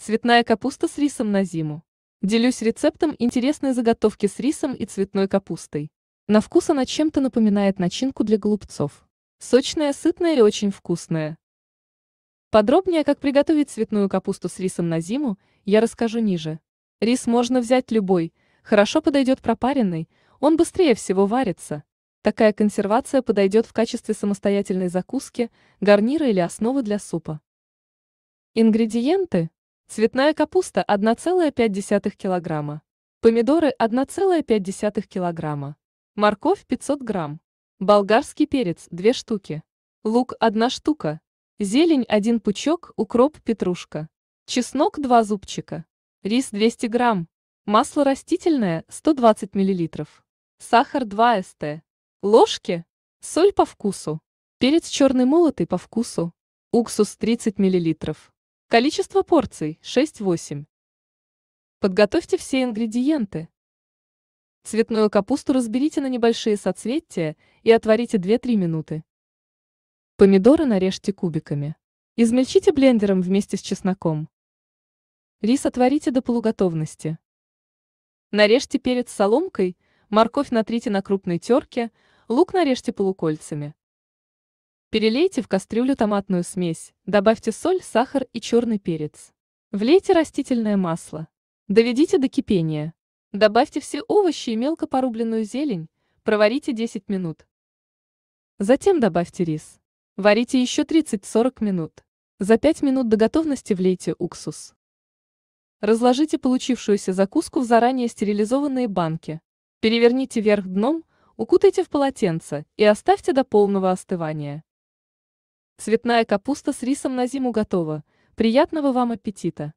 Цветная капуста с рисом на зиму. Делюсь рецептом интересной заготовки с рисом и цветной капустой. На вкус она чем-то напоминает начинку для голубцов. Сочная, сытная и очень вкусная. Подробнее, как приготовить цветную капусту с рисом на зиму, я расскажу ниже. Рис можно взять любой, хорошо подойдет пропаренный, он быстрее всего варится. Такая консервация подойдет в качестве самостоятельной закуски, гарнира или основы для супа. Ингредиенты Цветная капуста 1,5 кг. Помидоры 1,5 кг. Морковь 500 грамм. Болгарский перец 2 штуки. Лук 1 штука. Зелень 1 пучок, укроп, петрушка. Чеснок 2 зубчика. Рис 200 грамм. Масло растительное 120 мл. Сахар 2 ст. Ложки. Соль по вкусу. Перец черный молотый по вкусу. Уксус 30 мл. Количество порций – 6-8. Подготовьте все ингредиенты. Цветную капусту разберите на небольшие соцветия и отварите 2-3 минуты. Помидоры нарежьте кубиками. Измельчите блендером вместе с чесноком. Рис отварите до полуготовности. Нарежьте перец соломкой, морковь натрите на крупной терке, лук нарежьте полукольцами. Перелейте в кастрюлю томатную смесь, добавьте соль, сахар и черный перец. Влейте растительное масло. Доведите до кипения. Добавьте все овощи и мелко порубленную зелень, проварите 10 минут. Затем добавьте рис. Варите еще 30-40 минут. За 5 минут до готовности влейте уксус. Разложите получившуюся закуску в заранее стерилизованные банки. Переверните вверх дном, укутайте в полотенце и оставьте до полного остывания. Цветная капуста с рисом на зиму готова. Приятного вам аппетита!